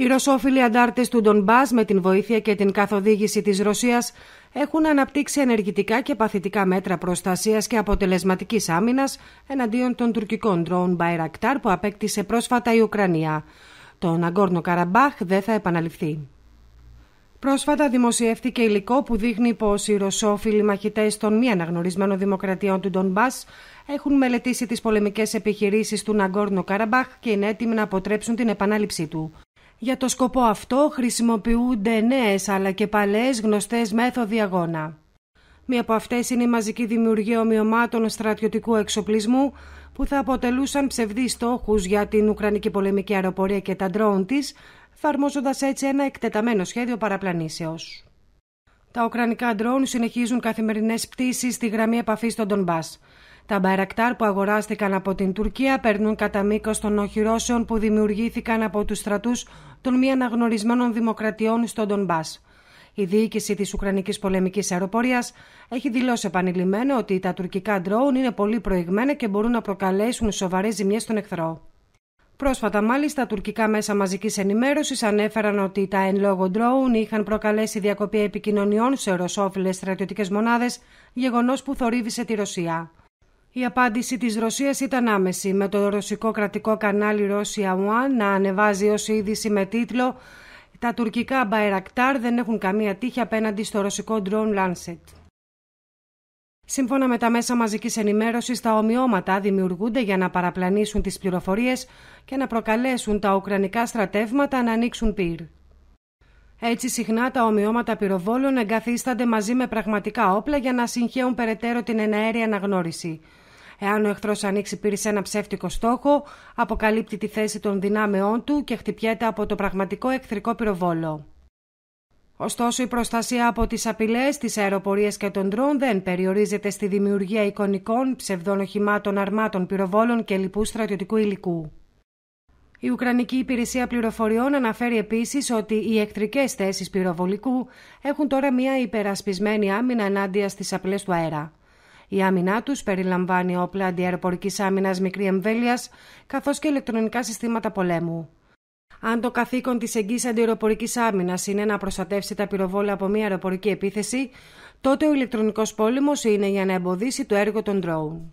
Οι ρωσόφιλοι αντάρτες του Ντομπά, με την βοήθεια και την καθοδήγηση της Ρωσίας, έχουν αναπτύξει ενεργητικά και παθητικά μέτρα προστασίας και αποτελεσματικής άμυνας εναντίον των τουρκικών ντρόουν Bayraktar που απέκτησε πρόσφατα η Ουκρανία. Το Ναγκόρνο Καραμπάχ δεν θα επαναληφθεί. Πρόσφατα δημοσιεύτηκε υλικό που δείχνει πως οι ρωσόφιλοι μαχητές των μη αναγνωρισμένων δημοκρατιών του Ντομπά έχουν μελετήσει τις πολεμικές επιχειρήσεις του Ναγκόρνο Καραμπάχ και είναι έτοιμοι να αποτρέψουν την επανάληψή του. Για το σκοπό αυτό χρησιμοποιούνται νέες αλλά και παλαιές γνωστές μέθοδοι αγώνα. Μία από αυτές είναι η μαζική δημιουργία ομοιωμάτων στρατιωτικού εξοπλισμού που θα αποτελούσαν ψευδεί στόχους για την Ουκρανική πολεμική αεροπορία και τα ντρόουν της, εφαρμόζοντας έτσι ένα εκτεταμένο σχέδιο παραπλανήσεως. Τα Ουκρανικά ντρόουν συνεχίζουν καθημερινές πτήσεις στη γραμμή επαφής στον Ντονμπάς. Τα μπαρακτάρ που αγοράστηκαν από την Τουρκία περνούν κατά μήκος των οχυρώσεων που δημιουργήθηκαν από τους στρατούς των μη αναγνωρισμένων δημοκρατιών στον Ντομπά. Η διοίκηση της Ουκρανικής Πολεμικής Αεροπορίας έχει δηλώσει επανειλημμένο ότι τα τουρκικά ντρόουν είναι πολύ προηγμένα και μπορούν να προκαλέσουν σοβαρές ζημιές στον εχθρό. Πρόσφατα, μάλιστα, τουρκικά μέσα μαζικής ενημέρωσης ανέφεραν ότι τα εν λόγω ντρόουν είχαν προκαλέσει διακοπή επικοινωνιών σε ρωσόφιλες στρατιωτικές μονάδες, γεγονός που θορύβησε τη Ρωσία. Η απάντηση της Ρωσίας ήταν άμεση, με το ρωσικό κρατικό κανάλι Russia One να ανεβάζει ως είδηση με τίτλο «Τα τουρκικά μπαερακτάρ δεν έχουν καμία τύχη απέναντι στο ρωσικό drone Lancet». Σύμφωνα με τα μέσα μαζικής ενημέρωσης, τα ομοιώματα δημιουργούνται για να παραπλανήσουν τις πληροφορίες και να προκαλέσουν τα ουκρανικά στρατεύματα να ανοίξουν πυρ. Έτσι, συχνά τα ομοιώματα πυροβόλων εγκαθίστανται μαζί με πραγματικά όπλα για να συγχέουν περαιτέρω την εναέρια αναγνώριση. Εάν ο εχθρός ανοίξει πύρης σε ένα ψεύτικο στόχο, αποκαλύπτει τη θέση των δυνάμεών του και χτυπιέται από το πραγματικό εχθρικό πυροβόλο. Ωστόσο, η προστασία από τις απειλές, τις αεροπορίες και των ντρόν δεν περιορίζεται στη δημιουργία εικονικών, ψευδών οχημάτων, αρμάτων, πυροβόλων και λοιπού στρατιωτικού υλικού. Η Ουκρανική Υπηρεσία Πληροφοριών αναφέρει επίσης ότι οι εχθρικές θέσεις πυροβολικού έχουν τώρα μια υπερασπισμένη άμυνα ενάντια στις απλέ του αέρα. Η άμυνά τους περιλαμβάνει όπλα αντιαεροπορικής άμυνας μικρή εμβέλειας καθώς και ηλεκτρονικά συστήματα πολέμου. Αν το καθήκον της εγγύη αντιεροπορική άμυνας είναι να προστατεύσει τα πυροβόλα από μια αεροπορική επίθεση, τότε ο ηλεκτρονικός πόλεμος είναι για να εμποδίσει το έργο των ντρόουν.